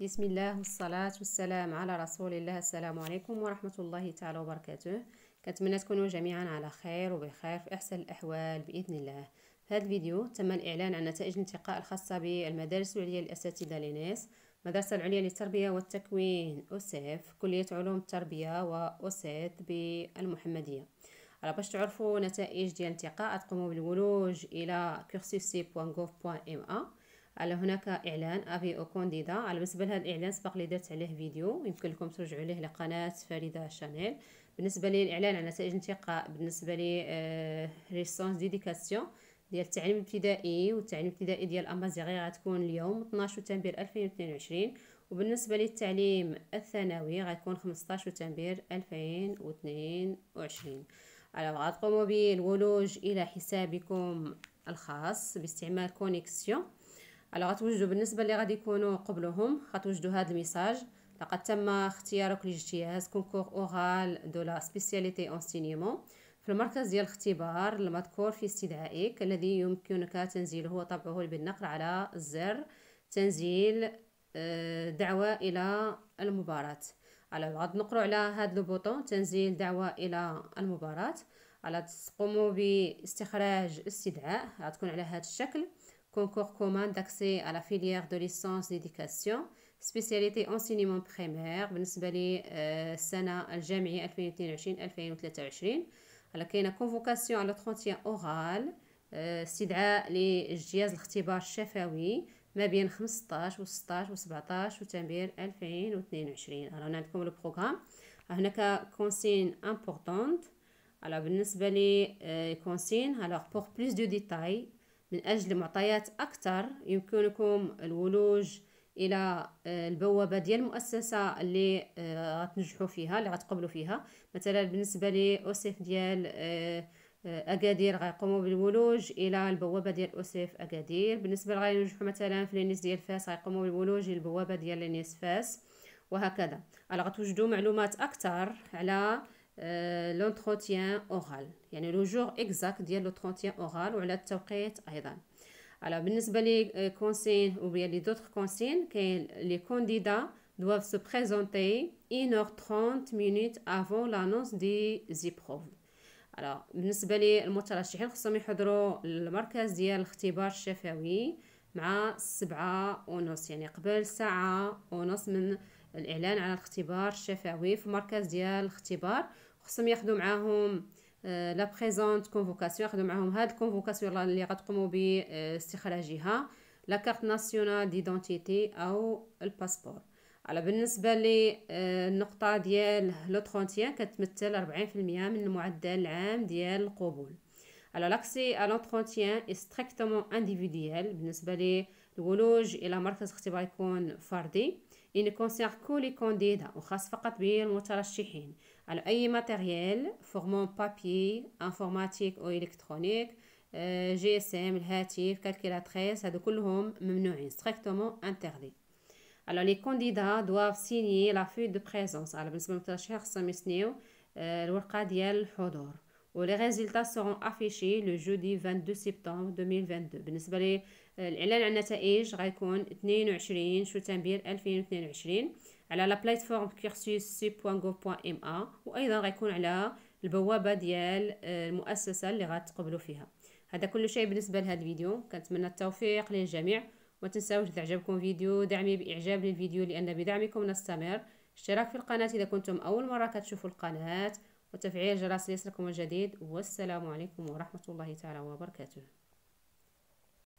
بسم الله والصلاة والسلام على رسول الله السلام عليكم ورحمة الله تعالى وبركاته كنتمنى تكونوا جميعا على خير وبخير في أحسن الأحوال بإذن الله في هذا الفيديو تم الإعلان عن نتائج الانتقاء الخاصة بالمدارس العليا للأساتذة لينيس مدرسة العليا للتربية والتكوين أوسيف كلية علوم التربية وأوسيد بالمحمدية على باش تعرفوا نتائج ديال الانتقاء تقوموا بالولوج إلى كورسيسي.gov.ma على هناك اعلان افي او كونديدا على بالنسبه لهذا الاعلان سبق لي درت عليه فيديو يمكن لكم ترجعوا ليه لقناه فريده شانيل بالنسبه لي الاعلان على نتائج الانتقاء بالنسبه لي آه ريسونس ديديكاسيون ديال التعليم الابتدائي والتعليم الابتدائي ديال امازيغي غتكون اليوم 12 تنبير 2022 وبالنسبه للتعليم الثانوي غيكون 15 تنبير 2022 غتقوموا بالولوج الى حسابكم الخاص باستعمال كونيكسيون الو غتوجدوا بالنسبه اللي غادي يكونوا قبلهم غتوجدوا هذا الميساج لقد تم اختيارك لاجتياز كونكور اورال دو لا سبيسياليتي انسينيمون في المركز ديال الاختبار المذكور في استدعائك الذي يمكنك تنزيله وطبعه بالنقر على الزر آه، تنزيل دعوة إلى المباراة على بعض نقرأ على هذا البوطون تنزيل دعوة إلى المباراة على تقوموا باستخراج استدعاء غتكون على هذا الشكل concours commun d'accès à la filière de licence d'éducation spécialité enseignement primaire بالنسبة لي الجامعية 2022-2023 على كاينه convocation على تخونتيان أورال استدعاء لجهاز الاختبار الشفوي ما بين 15 و 16 و 17 وتمبير 2022 رانا عندكم بروغرام هناك كونسين امبورطونت الوغ بالنسبه لي كونسين alors pour plus de détails من أجل معطيات أكثر يمكنكم الولوج الى آه، البوابه ديال المؤسسه اللي آه، غتنجحوا فيها اللي غتقبلوا فيها مثلا بالنسبه لاوسيف ديال آه، اكادير غيقوموا بالولوج الى البوابه ديال اوسيف اكادير بالنسبه اللي غينجحوا مثلا في لينيس ديال فاس غيقوموا بالولوج إلى البوابة ديال لينيس فاس وهكذا على غتوجدوا معلومات اكثر على لونتروتيان آه، اورال يعني لو جور اكزاكت ديال لونتروتيان اورال وعلى التوقيت ايضا على بالنسبه لي كونسين آه، ou لي les كونسين كاين لي كونديدا دواف سو بريزونتي 1 1h30 minutes avant دي زي épreuves. على بالنسبه للمترشحين خصهم يحضروا المركز ديال الاختبار الشفوي مع السبعة ونص يعني قبل ساعة ونص من الإعلان على الاختبار الشفوي في مركز ديال الاختبار خصهم ياخذوا معاهم لا بريزونت كونفوكاسيون ياخذوا معاهم هاد الكونفوكاسيون اللي غتقوموا باستخراجها لا كارت ناسيونال ديدونتيتي او الباسبور على بالنسبه للنقطه آه، ديال لوترونتيان كتمثل 40% من المعدل العام ديال القبول على لاكسي ا لونترونتيان استريكتومون انديفيديال بالنسبه للولوج الى مركز اختبار يكون فردي لنكونسيغ كو لي كونديدا وخاص فقط بالمترشحين على أي ماتيريال فورمون بابي انفورماتيك أو إلكترونيك جي اس ام الهاتف كالكيلاتريس هادو كلهم ممنوعين ستريكتومون انتردي الو لي كونديدا دواف سيني لا فوي دو بريزونس على بالنسبه للمترشحين خصهم يسنيو الورقه ديال الحضور و لي ريزلتا سيرون افيشي لو جودي 22 سبتمبر 2022 بالنسبه لي الاعلان عن النتائج غيكون 22 شتنبير 2022 على لا بلاتفورم كيرسيوس سي بوان غوف بوان ام ا وايضا غيكون على البوابه ديال آه، المؤسسه اللي غتقبلوا فيها هذا كل شيء بالنسبه لهذا الفيديو كنتمنى التوفيق للجميع وما تنساوش اذا عجبكم فيديو دعمي باعجاب للفيديو لان بدعمكم نستمر اشتراك في القناه اذا كنتم اول مره كتشوفوا القناه وتفعيل جرس ليصلكم الجديد والسلام عليكم ورحمة الله تعالى وبركاته